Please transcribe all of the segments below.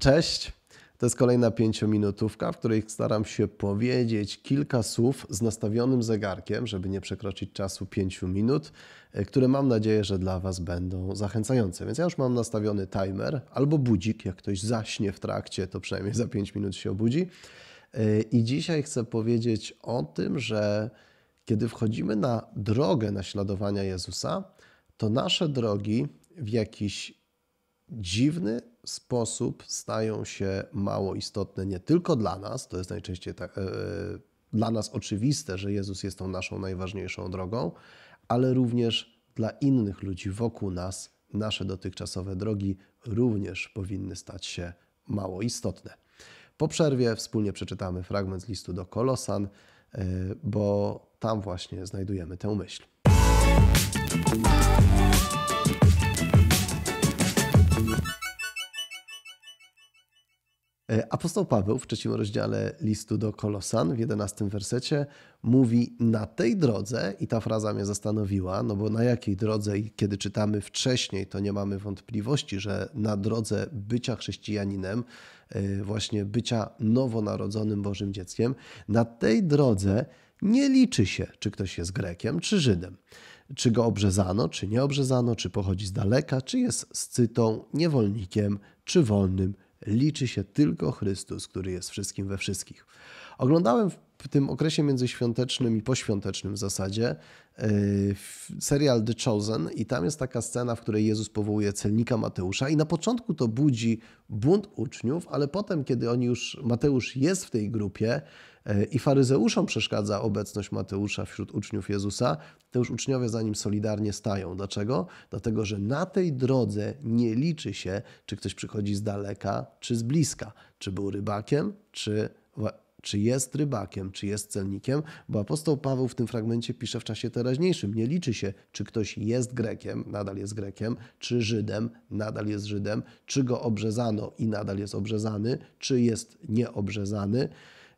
Cześć. To jest kolejna pięciominutówka, w której staram się powiedzieć kilka słów z nastawionym zegarkiem, żeby nie przekroczyć czasu pięciu minut, e, które mam nadzieję, że dla Was będą zachęcające. Więc ja już mam nastawiony timer albo budzik. Jak ktoś zaśnie w trakcie, to przynajmniej za pięć minut się obudzi. E, I dzisiaj chcę powiedzieć o tym, że kiedy wchodzimy na drogę naśladowania Jezusa, to nasze drogi w jakiś dziwny sposób stają się mało istotne nie tylko dla nas, to jest najczęściej tak, yy, dla nas oczywiste, że Jezus jest tą naszą najważniejszą drogą, ale również dla innych ludzi wokół nas nasze dotychczasowe drogi również powinny stać się mało istotne. Po przerwie wspólnie przeczytamy fragment z listu do Kolosan, e, bo tam właśnie znajdujemy tę myśl. E, apostoł Paweł w trzecim rozdziale listu do Kolosan w jedenastym wersecie mówi na tej drodze, i ta fraza mnie zastanowiła, no bo na jakiej drodze i kiedy czytamy wcześniej, to nie mamy wątpliwości, że na drodze bycia chrześcijaninem, e, właśnie bycia nowonarodzonym Bożym dzieckiem, na tej drodze nie liczy się, czy ktoś jest Grekiem, czy Żydem czy go obrzezano, czy nie obrzezano, czy pochodzi z daleka, czy jest scytą, niewolnikiem, czy wolnym, Liczy się tylko Chrystus, który jest wszystkim we wszystkich. Oglądałem w tym okresie międzyświątecznym i poświątecznym w zasadzie e, serial The Chosen i tam jest taka scena, w której Jezus powołuje celnika Mateusza i na początku to budzi bunt uczniów, ale potem, kiedy oni już, Mateusz jest w tej grupie e, i faryzeuszom przeszkadza obecność Mateusza wśród uczniów Jezusa, to już uczniowie za nim solidarnie stają. Dlaczego? Dlatego, że na tej drodze nie liczy się, czy ktoś przychodzi z daleka, czy z bliska, czy był rybakiem, czy czy jest rybakiem, czy jest celnikiem, bo apostoł Paweł w tym fragmencie pisze w czasie teraźniejszym. Nie liczy się, czy ktoś jest Grekiem, nadal jest Grekiem, czy Żydem, nadal jest Żydem, czy go obrzezano i nadal jest obrzezany, czy jest nieobrzezany.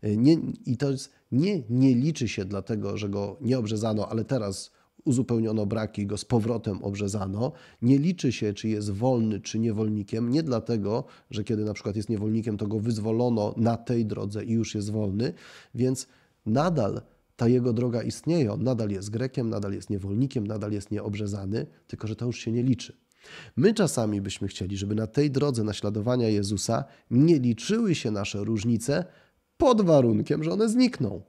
E, nie, I to jest, nie, nie liczy się dlatego, że go nie obrzezano, ale teraz uzupełniono braki, go z powrotem obrzezano. Nie liczy się, czy jest wolny, czy niewolnikiem. Nie dlatego, że kiedy na przykład jest niewolnikiem, to go wyzwolono na tej drodze i już jest wolny, więc nadal ta jego droga istnieje. On nadal jest Grekiem, nadal jest niewolnikiem, nadal jest nieobrzezany, tylko że to już się nie liczy. My czasami byśmy chcieli, żeby na tej drodze naśladowania Jezusa nie liczyły się nasze różnice pod warunkiem, że one znikną.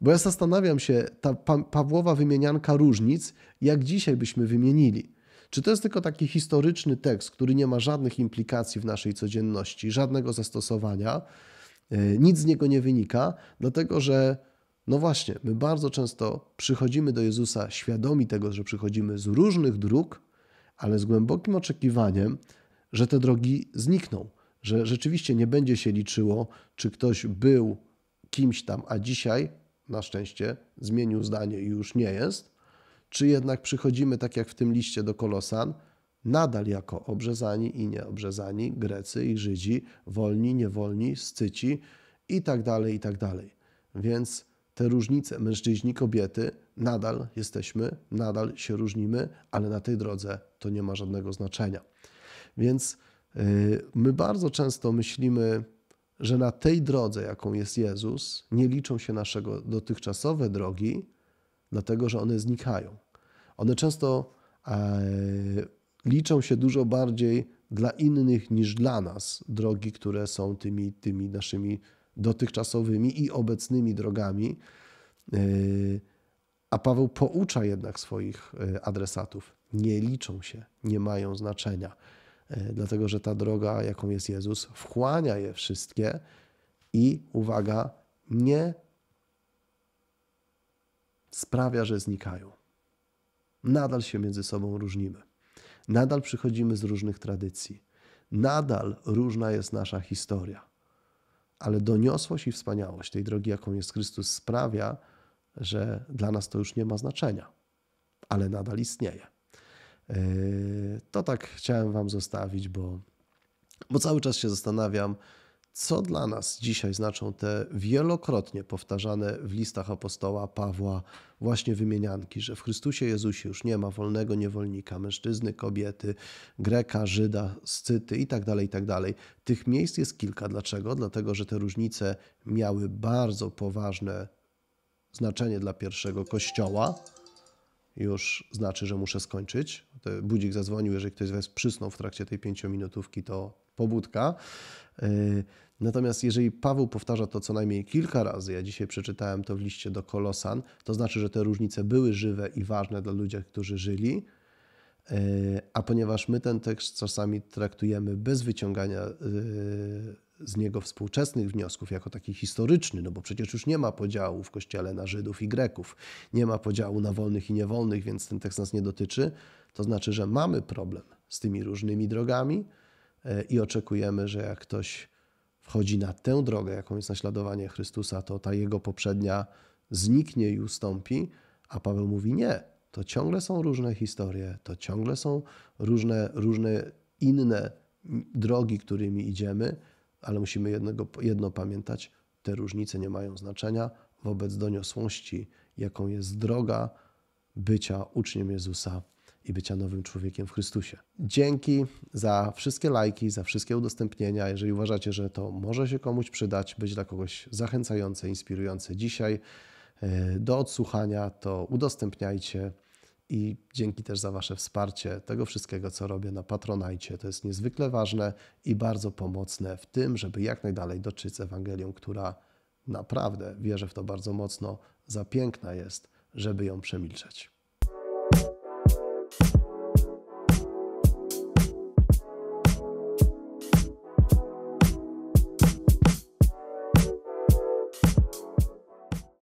Bo ja zastanawiam się, ta pa Pawłowa wymienianka różnic, jak dzisiaj byśmy wymienili. Czy to jest tylko taki historyczny tekst, który nie ma żadnych implikacji w naszej codzienności, żadnego zastosowania, e, nic z niego nie wynika, dlatego że, no właśnie, my bardzo często przychodzimy do Jezusa świadomi tego, że przychodzimy z różnych dróg, ale z głębokim oczekiwaniem, że te drogi znikną, że rzeczywiście nie będzie się liczyło, czy ktoś był kimś tam, a dzisiaj na szczęście zmienił zdanie i już nie jest, czy jednak przychodzimy tak jak w tym liście do Kolosan, nadal jako obrzezani i nieobrzezani, Grecy i Żydzi, wolni, niewolni, scyci i tak dalej, i tak dalej. Więc te różnice mężczyźni, kobiety, nadal jesteśmy, nadal się różnimy, ale na tej drodze to nie ma żadnego znaczenia. Więc yy, my bardzo często myślimy, że na tej drodze, jaką jest Jezus, nie liczą się nasze dotychczasowe drogi, dlatego że one znikają. One często e, liczą się dużo bardziej dla innych niż dla nas drogi, które są tymi, tymi naszymi dotychczasowymi i obecnymi drogami. E, a Paweł poucza jednak swoich e, adresatów. Nie liczą się, nie mają znaczenia. E, dlatego że ta droga, jaką jest Jezus, wchłania je wszystkie i uwaga, nie sprawia, że znikają. Nadal się między sobą różnimy. Nadal przychodzimy z różnych tradycji. Nadal różna jest nasza historia. Ale doniosłość i wspaniałość tej drogi, jaką jest Chrystus, sprawia, że dla nas to już nie ma znaczenia, ale nadal istnieje. Yy, to tak chciałem Wam zostawić, bo, bo cały czas się zastanawiam, co dla nas dzisiaj znaczą te wielokrotnie powtarzane w listach apostoła Pawła właśnie wymienianki, że w Chrystusie Jezusie już nie ma wolnego niewolnika, mężczyzny, kobiety, Greka, Żyda, Scyty itd., tak itd. Tak Tych miejsc jest kilka. Dlaczego? Dlatego, że te różnice miały bardzo poważne znaczenie dla pierwszego kościoła. Już znaczy, że muszę skończyć budzik zadzwonił, jeżeli ktoś z Was przysnął w trakcie tej pięciominutówki, to pobudka. Y, natomiast jeżeli Paweł powtarza to co najmniej kilka razy, ja dzisiaj przeczytałem to w liście do Kolosan, to znaczy, że te różnice były żywe i ważne dla ludzi, którzy żyli, y, a ponieważ my ten tekst czasami traktujemy bez wyciągania y, z niego współczesnych wniosków, jako taki historyczny, no bo przecież już nie ma podziału w kościele na Żydów i Greków, nie ma podziału na wolnych i niewolnych, więc ten tekst nas nie dotyczy, to znaczy, że mamy problem z tymi różnymi drogami e, i oczekujemy, że jak ktoś wchodzi na tę drogę, jaką jest naśladowanie Chrystusa, to ta jego poprzednia zniknie i ustąpi. A Paweł mówi: Nie, to ciągle są różne historie, to ciągle są różne, różne inne drogi, którymi idziemy, ale musimy jednego, jedno pamiętać: te różnice nie mają znaczenia wobec doniosłości, jaką jest droga bycia uczniem Jezusa i bycia nowym człowiekiem w Chrystusie. Dzięki za wszystkie lajki, za wszystkie udostępnienia. Jeżeli uważacie, że to może się komuś przydać, być dla kogoś zachęcające, inspirujące dzisiaj e, do odsłuchania, to udostępniajcie i dzięki też za Wasze wsparcie tego wszystkiego, co robię na Patronajcie. To jest niezwykle ważne i bardzo pomocne w tym, żeby jak najdalej dotrzeć z Ewangelią, która naprawdę, wierzę w to bardzo mocno, za piękna jest, żeby ją przemilczeć.